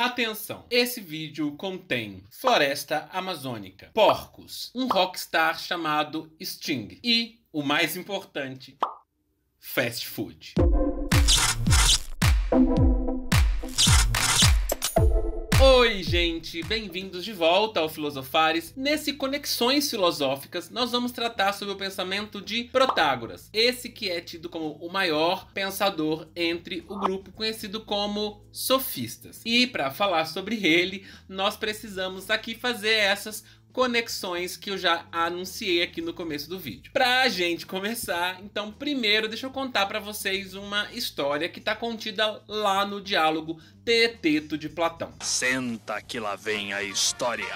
Atenção! Esse vídeo contém floresta amazônica, porcos, um rockstar chamado Sting e, o mais importante, fast food. gente? Bem-vindos de volta ao Filosofares. Nesse Conexões Filosóficas, nós vamos tratar sobre o pensamento de Protágoras, esse que é tido como o maior pensador entre o grupo conhecido como sofistas. E para falar sobre ele, nós precisamos aqui fazer essas conexões que eu já anunciei aqui no começo do vídeo. Pra gente começar, então primeiro deixa eu contar para vocês uma história que tá contida lá no diálogo Teteto de Platão. Senta que lá vem a história.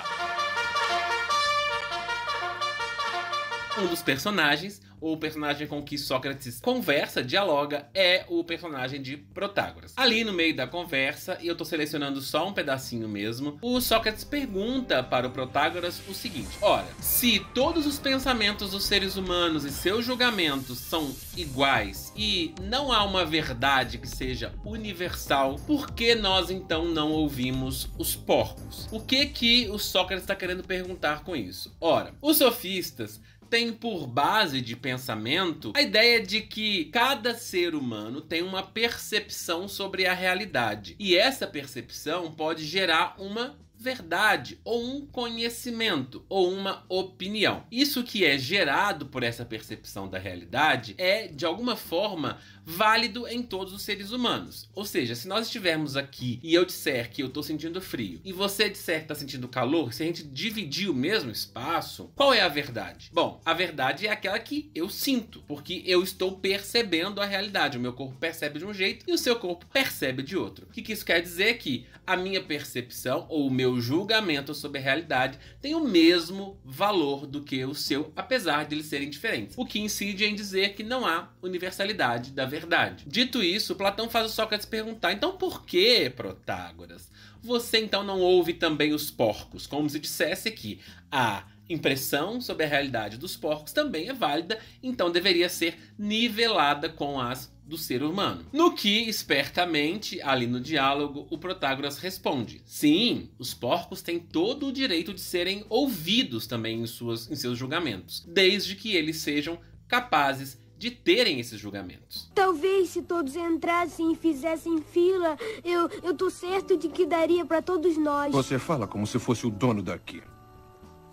Um dos personagens o personagem com que Sócrates conversa, dialoga, é o personagem de Protágoras. Ali no meio da conversa, e eu tô selecionando só um pedacinho mesmo, o Sócrates pergunta para o Protágoras o seguinte: Ora, se todos os pensamentos dos seres humanos e seus julgamentos são iguais e não há uma verdade que seja universal, por que nós então não ouvimos os porcos? O que que o Sócrates está querendo perguntar com isso? Ora, os sofistas tem por base de pensamento a ideia de que cada ser humano tem uma percepção sobre a realidade. E essa percepção pode gerar uma verdade ou um conhecimento ou uma opinião. Isso que é gerado por essa percepção da realidade é de alguma forma válido em todos os seres humanos. Ou seja, se nós estivermos aqui e eu disser que eu tô sentindo frio e você disser que tá sentindo calor, se a gente dividir o mesmo espaço, qual é a verdade? Bom, a verdade é aquela que eu sinto, porque eu estou percebendo a realidade. O meu corpo percebe de um jeito e o seu corpo percebe de outro. O que, que isso quer dizer? Que a minha percepção ou o meu julgamento sobre a realidade tem o mesmo valor do que o seu, apesar de eles serem diferentes. O que incide em dizer que não há universalidade da verdade verdade. Dito isso, Platão faz o Sócrates perguntar: então por que, Protágoras, você então não ouve também os porcos? Como se dissesse que a impressão sobre a realidade dos porcos também é válida, então deveria ser nivelada com as do ser humano. No que, espertamente, ali no diálogo, o Protágoras responde: Sim, os porcos têm todo o direito de serem ouvidos também em, suas, em seus julgamentos, desde que eles sejam capazes de terem esses julgamentos. Talvez se todos entrassem e fizessem fila, eu, eu tô certo de que daria para todos nós. Você fala como se fosse o dono daqui.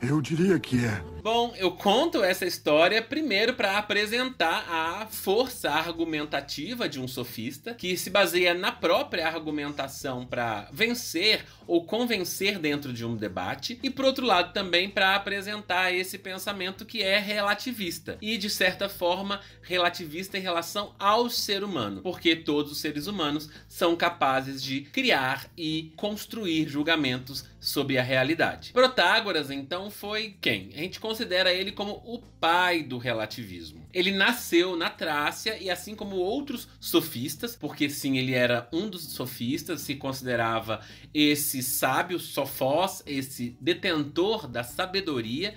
Eu diria que é. Bom, eu conto essa história primeiro para apresentar a força argumentativa de um sofista, que se baseia na própria argumentação para vencer ou convencer dentro de um debate, e por outro lado também para apresentar esse pensamento que é relativista e de certa forma relativista em relação ao ser humano, porque todos os seres humanos são capazes de criar e construir julgamentos sobre a realidade. Protágoras então foi quem? A gente considera ele como o pai do relativismo. Ele nasceu na Trácia e assim como outros sofistas, porque sim, ele era um dos sofistas, se considerava esse sábio Sofós, esse detentor da sabedoria,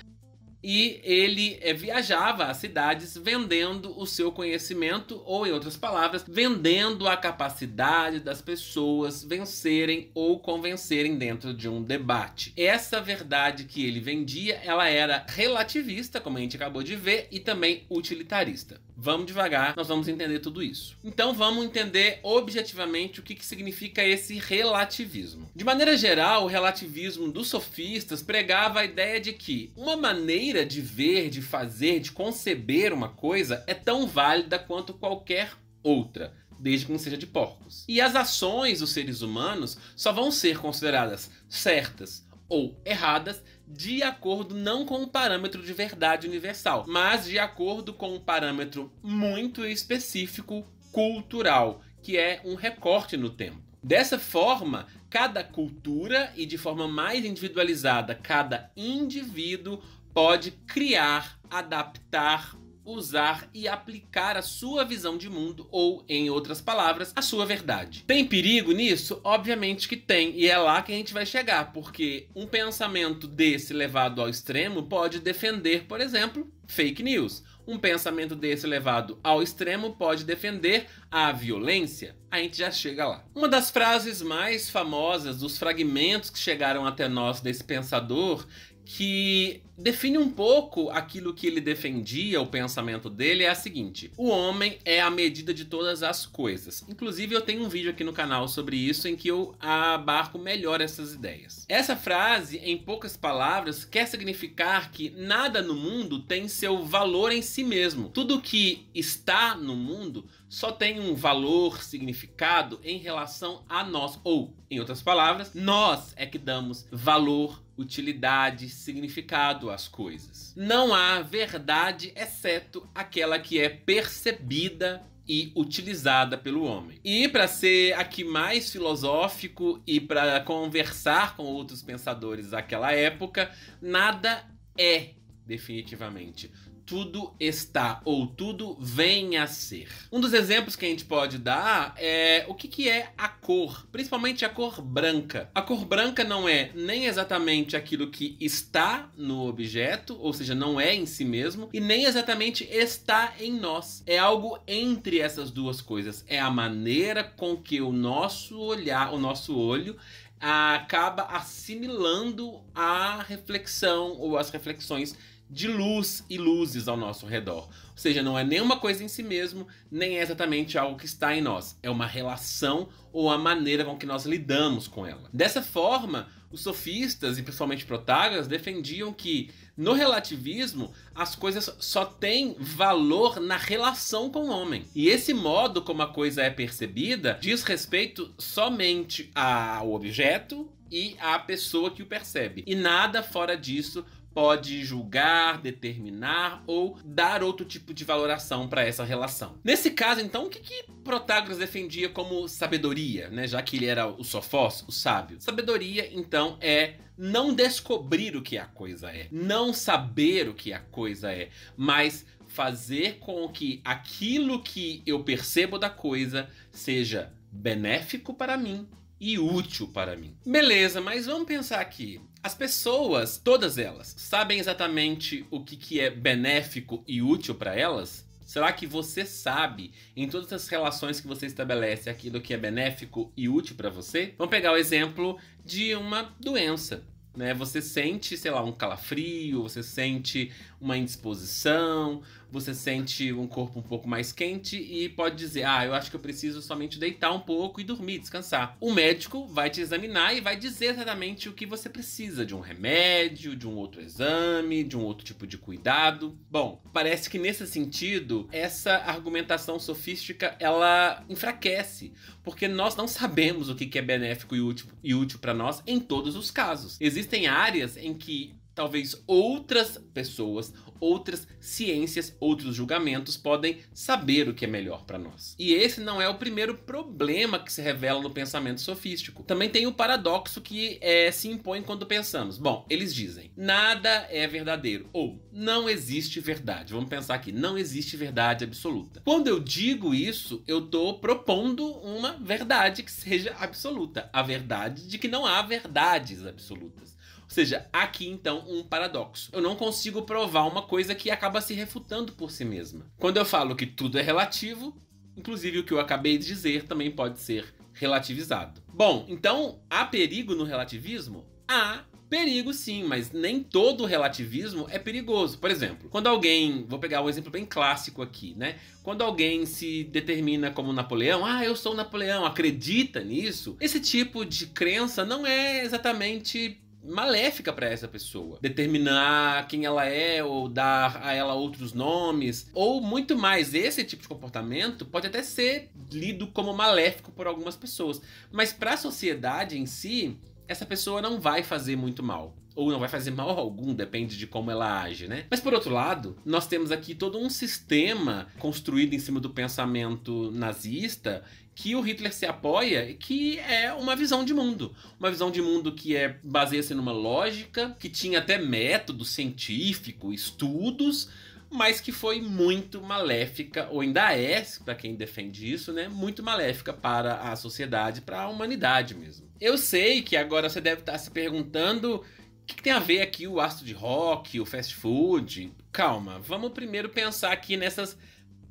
e ele é, viajava às cidades vendendo o seu conhecimento, ou em outras palavras, vendendo a capacidade das pessoas vencerem ou convencerem dentro de um debate. Essa verdade que ele vendia, ela era relativista, como a gente acabou de ver, e também utilitarista. Vamos devagar, nós vamos entender tudo isso. Então vamos entender objetivamente o que, que significa esse relativismo. De maneira geral, o relativismo dos sofistas pregava a ideia de que uma maneira de ver, de fazer, de conceber uma coisa é tão válida quanto qualquer outra desde que não seja de porcos. E as ações dos seres humanos só vão ser consideradas certas ou erradas, de acordo não com o parâmetro de verdade universal, mas de acordo com um parâmetro muito específico cultural, que é um recorte no tempo. Dessa forma, cada cultura e de forma mais individualizada, cada indivíduo pode criar, adaptar, usar e aplicar a sua visão de mundo ou, em outras palavras, a sua verdade. Tem perigo nisso? Obviamente que tem, e é lá que a gente vai chegar, porque um pensamento desse levado ao extremo pode defender, por exemplo, fake news. Um pensamento desse levado ao extremo pode defender a violência. A gente já chega lá. Uma das frases mais famosas dos fragmentos que chegaram até nós desse pensador que define um pouco aquilo que ele defendia, o pensamento dele é a seguinte: o homem é a medida de todas as coisas. Inclusive eu tenho um vídeo aqui no canal sobre isso em que eu abarco melhor essas ideias. Essa frase, em poucas palavras, quer significar que nada no mundo tem seu valor em si mesmo. Tudo que está no mundo só tem um valor, significado em relação a nós ou, em outras palavras, nós é que damos valor utilidade, significado às coisas. Não há verdade exceto aquela que é percebida e utilizada pelo homem. E para ser aqui mais filosófico e para conversar com outros pensadores daquela época, nada é definitivamente. Tudo está ou tudo vem a ser. Um dos exemplos que a gente pode dar é o que, que é a cor, principalmente a cor branca. A cor branca não é nem exatamente aquilo que está no objeto, ou seja, não é em si mesmo, e nem exatamente está em nós. É algo entre essas duas coisas. É a maneira com que o nosso olhar, o nosso olho, acaba assimilando a reflexão ou as reflexões de luz e luzes ao nosso redor. Ou seja, não é nenhuma coisa em si mesmo, nem é exatamente algo que está em nós. É uma relação ou a maneira com que nós lidamos com ela. Dessa forma, os sofistas e principalmente Protágoras defendiam que no relativismo as coisas só têm valor na relação com o homem. E esse modo como a coisa é percebida diz respeito somente ao objeto e à pessoa que o percebe. E nada fora disso pode julgar, determinar ou dar outro tipo de valoração para essa relação. Nesse caso, então, o que, que Protágoras defendia como sabedoria, né? Já que ele era o sofós, o sábio. Sabedoria, então, é não descobrir o que a coisa é, não saber o que a coisa é, mas fazer com que aquilo que eu percebo da coisa seja benéfico para mim e útil para mim. Beleza, mas vamos pensar aqui. As pessoas, todas elas, sabem exatamente o que, que é benéfico e útil para elas? Será que você sabe em todas as relações que você estabelece aquilo que é benéfico e útil para você? Vamos pegar o exemplo de uma doença. Né? Você sente, sei lá, um calafrio, você sente uma indisposição, você sente um corpo um pouco mais quente e pode dizer: Ah, eu acho que eu preciso somente deitar um pouco e dormir, descansar. O médico vai te examinar e vai dizer exatamente o que você precisa: de um remédio, de um outro exame, de um outro tipo de cuidado. Bom, parece que nesse sentido, essa argumentação sofística ela enfraquece, porque nós não sabemos o que é benéfico e útil, e útil para nós em todos os casos. Existem áreas em que talvez outras pessoas, outras ciências, outros julgamentos podem saber o que é melhor para nós. E esse não é o primeiro problema que se revela no pensamento sofístico. Também tem o paradoxo que é, se impõe quando pensamos. Bom, eles dizem: nada é verdadeiro ou não existe verdade. Vamos pensar aqui: não existe verdade absoluta. Quando eu digo isso, eu estou propondo uma verdade que seja absoluta, a verdade de que não há verdades absolutas seja, aqui então um paradoxo. Eu não consigo provar uma coisa que acaba se refutando por si mesma. Quando eu falo que tudo é relativo, inclusive o que eu acabei de dizer também pode ser relativizado. Bom, então há perigo no relativismo? Há perigo sim, mas nem todo relativismo é perigoso. Por exemplo, quando alguém, vou pegar um exemplo bem clássico aqui, né? Quando alguém se determina como Napoleão, ah, eu sou Napoleão, acredita nisso? Esse tipo de crença não é exatamente maléfica para essa pessoa. Determinar quem ela é ou dar a ela outros nomes, ou muito mais. Esse tipo de comportamento pode até ser lido como maléfico por algumas pessoas, mas para a sociedade em si, essa pessoa não vai fazer muito mal ou não vai fazer mal algum, depende de como ela age, né? Mas por outro lado, nós temos aqui todo um sistema construído em cima do pensamento nazista que o Hitler se apoia, e que é uma visão de mundo. Uma visão de mundo que é baseia-se numa lógica, que tinha até método científico, estudos, mas que foi muito maléfica, ou ainda é, para quem defende isso, né? Muito maléfica para a sociedade, para a humanidade mesmo. Eu sei que agora você deve estar tá se perguntando o que, que, tem a ver aqui o astro de rock, o fast food? Calma, vamos primeiro pensar aqui nessas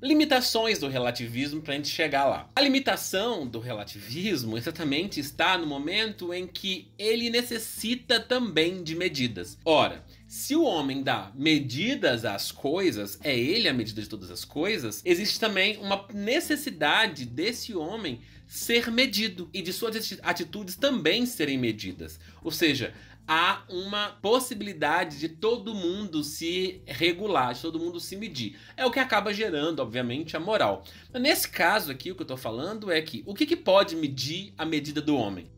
limitações do relativismo para a gente chegar lá. A limitação do relativismo exatamente está no momento em que ele necessita também de medidas. Ora, se o homem dá medidas às coisas, é ele a medida de todas as coisas, existe também uma necessidade desse homem ser medido e de suas atitudes também serem medidas. Ou seja, há uma possibilidade de todo mundo se regular, de todo mundo se medir. É o que acaba gerando, obviamente, a moral. Mas nesse caso aqui, o que eu estou falando é que o que, que pode medir a medida do homem?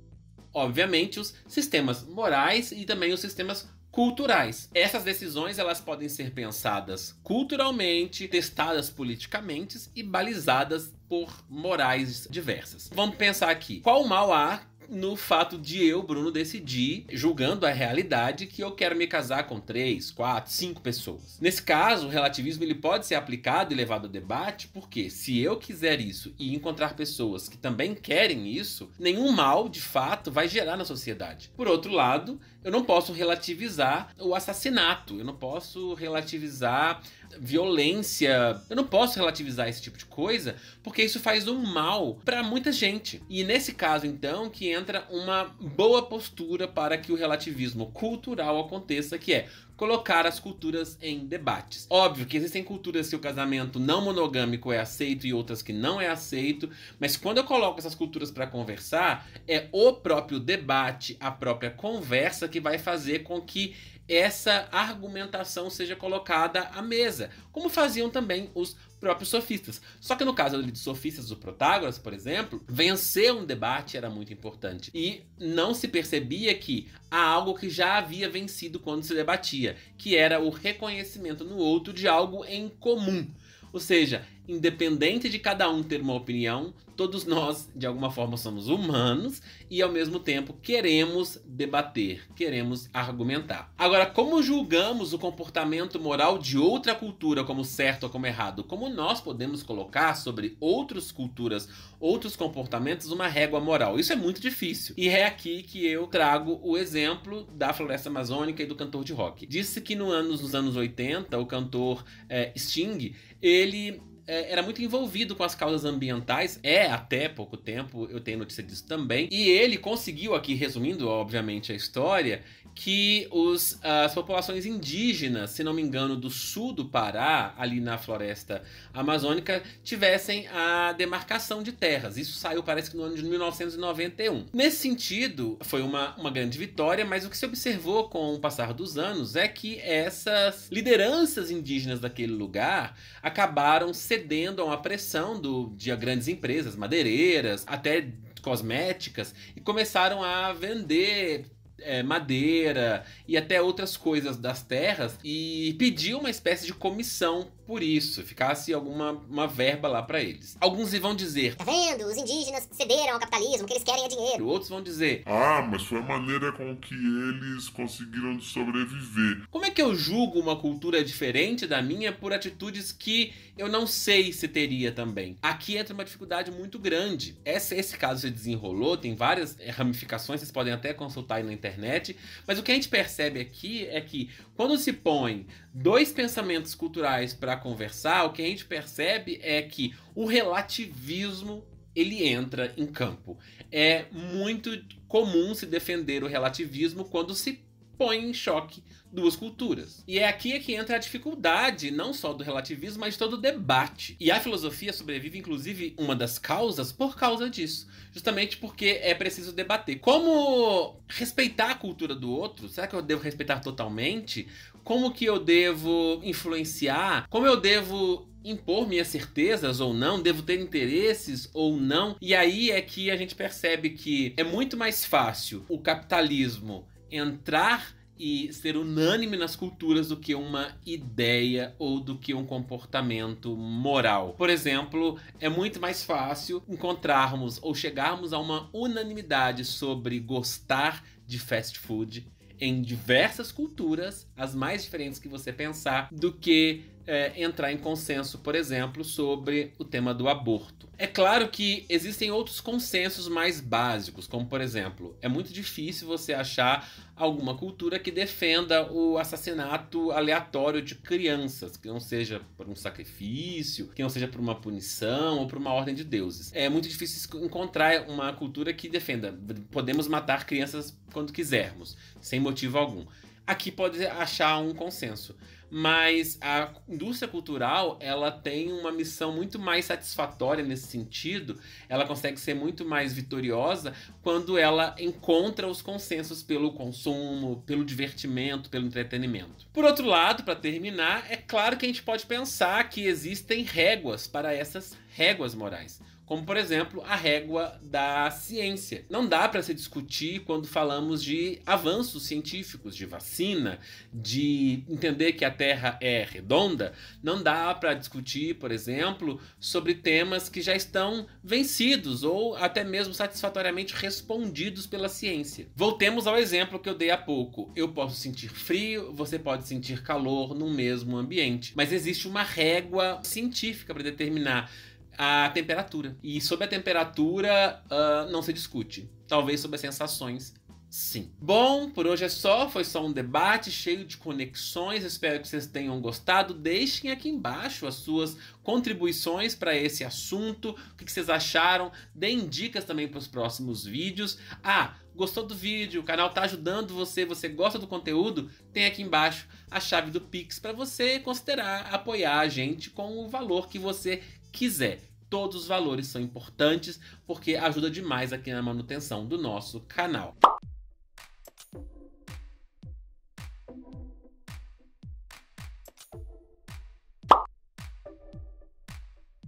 Obviamente, os sistemas morais e também os sistemas culturais. Essas decisões elas podem ser pensadas culturalmente, testadas politicamente e balizadas por morais diversas. Vamos pensar aqui, qual mal há no fato de eu, Bruno, decidir, julgando a realidade, que eu quero me casar com três, quatro, cinco pessoas. Nesse caso, o relativismo ele pode ser aplicado e levado a debate, porque se eu quiser isso e encontrar pessoas que também querem isso, nenhum mal, de fato, vai gerar na sociedade. Por outro lado, eu não posso relativizar o assassinato, eu não posso relativizar violência. Eu não posso relativizar esse tipo de coisa, porque isso faz um mal para muita gente. E nesse caso, então, que entra uma boa postura para que o relativismo cultural aconteça, que é colocar as culturas em debates. Óbvio que existem culturas que o casamento não monogâmico é aceito e outras que não é aceito, mas quando eu coloco essas culturas para conversar, é o próprio debate, a própria conversa que vai fazer com que essa argumentação seja colocada à mesa, como faziam também os próprios sofistas. Só que no caso dos sofistas do Protágoras, por exemplo, vencer um debate era muito importante e não se percebia que há algo que já havia vencido quando se debatia, que era o reconhecimento no outro de algo em comum. Ou seja, independente de cada um ter uma opinião, todos nós, de alguma forma, somos humanos e, ao mesmo tempo, queremos debater, queremos argumentar. Agora, como julgamos o comportamento moral de outra cultura como certo ou como errado? Como nós podemos colocar sobre outras culturas, outros comportamentos, uma régua moral? Isso é muito difícil. E é aqui que eu trago o exemplo da floresta amazônica e do cantor de rock. Disse que no anos, nos anos 80, o cantor é, Sting, ele é, era muito envolvido com as causas ambientais, é até pouco tempo, eu tenho notícia disso também. E ele conseguiu, aqui resumindo, obviamente, a história, que os, as populações indígenas, se não me engano, do sul do Pará, ali na floresta amazônica, tivessem a demarcação de terras. Isso saiu, parece que no ano de 1991. Nesse sentido, foi uma, uma grande vitória, mas o que se observou com o passar dos anos é que essas lideranças indígenas daquele lugar acabaram se cedendo a uma pressão do, de grandes empresas, madeireiras, até cosméticas, e começaram a vender é, madeira e até outras coisas das terras e pediu uma espécie de comissão por isso, ficasse alguma uma verba lá para eles. Alguns vão dizer: Tá vendo? Os indígenas cederam ao capitalismo, o que eles querem é dinheiro. Outros vão dizer: Ah, mas foi a maneira com que eles conseguiram sobreviver. Como é que eu julgo uma cultura diferente da minha por atitudes que eu não sei se teria também? Aqui entra uma dificuldade muito grande. Esse, esse caso se desenrolou, tem várias ramificações, vocês podem até consultar aí na internet, mas o que a gente percebe aqui é que quando se põe dois pensamentos culturais para conversar, o que a gente percebe é que o relativismo ele entra em campo. É muito comum se defender o relativismo quando se põe em choque duas culturas. E é aqui é que entra a dificuldade, não só do relativismo, mas de todo o debate. E a filosofia sobrevive, inclusive, uma das causas por causa disso. Justamente porque é preciso debater. Como respeitar a cultura do outro? Será que eu devo respeitar totalmente? como que eu devo influenciar, como eu devo impor minhas certezas ou não, devo ter interesses ou não. E aí é que a gente percebe que é muito mais fácil o capitalismo entrar e ser unânime nas culturas do que uma ideia ou do que um comportamento moral. Por exemplo, é muito mais fácil encontrarmos ou chegarmos a uma unanimidade sobre gostar de fast food em diversas culturas, as mais diferentes que você pensar, do que é, entrar em consenso, por exemplo, sobre o tema do aborto. É claro que existem outros consensos mais básicos, como por exemplo, é muito difícil você achar alguma cultura que defenda o assassinato aleatório de crianças, que não seja por um sacrifício, que não seja por uma punição ou por uma ordem de deuses. É muito difícil encontrar uma cultura que defenda podemos matar crianças quando quisermos, sem motivo algum. Aqui pode achar um consenso mas a indústria cultural ela tem uma missão muito mais satisfatória nesse sentido. Ela consegue ser muito mais vitoriosa quando ela encontra os consensos pelo consumo, pelo divertimento, pelo entretenimento. Por outro lado, para terminar, é claro que a gente pode pensar que existem réguas para essas réguas morais como por exemplo a régua da ciência. Não dá para se discutir quando falamos de avanços científicos, de vacina, de entender que a Terra é redonda, não dá para discutir, por exemplo, sobre temas que já estão vencidos ou até mesmo satisfatoriamente respondidos pela ciência. Voltemos ao exemplo que eu dei há pouco. Eu posso sentir frio, você pode sentir calor no mesmo ambiente, mas existe uma régua científica para determinar a temperatura. E sobre a temperatura uh, não se discute. Talvez sobre as sensações. Sim. Bom, por hoje é só. Foi só um debate cheio de conexões. Espero que vocês tenham gostado. Deixem aqui embaixo as suas contribuições para esse assunto. O que vocês acharam? Deem dicas também para os próximos vídeos. Ah, gostou do vídeo? O canal está ajudando você? Você gosta do conteúdo? Tem aqui embaixo a chave do Pix para você considerar apoiar a gente com o valor que você quiser. Todos os valores são importantes porque ajuda demais aqui na manutenção do nosso canal.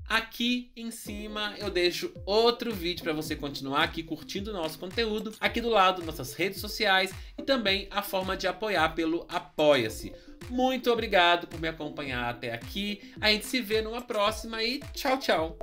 Aqui em cima eu deixo outro vídeo para você continuar aqui curtindo o nosso conteúdo. Aqui do lado, nossas redes sociais e também a forma de apoiar pelo Apoia-se. Muito obrigado por me acompanhar até aqui. A gente se vê numa próxima e tchau, tchau.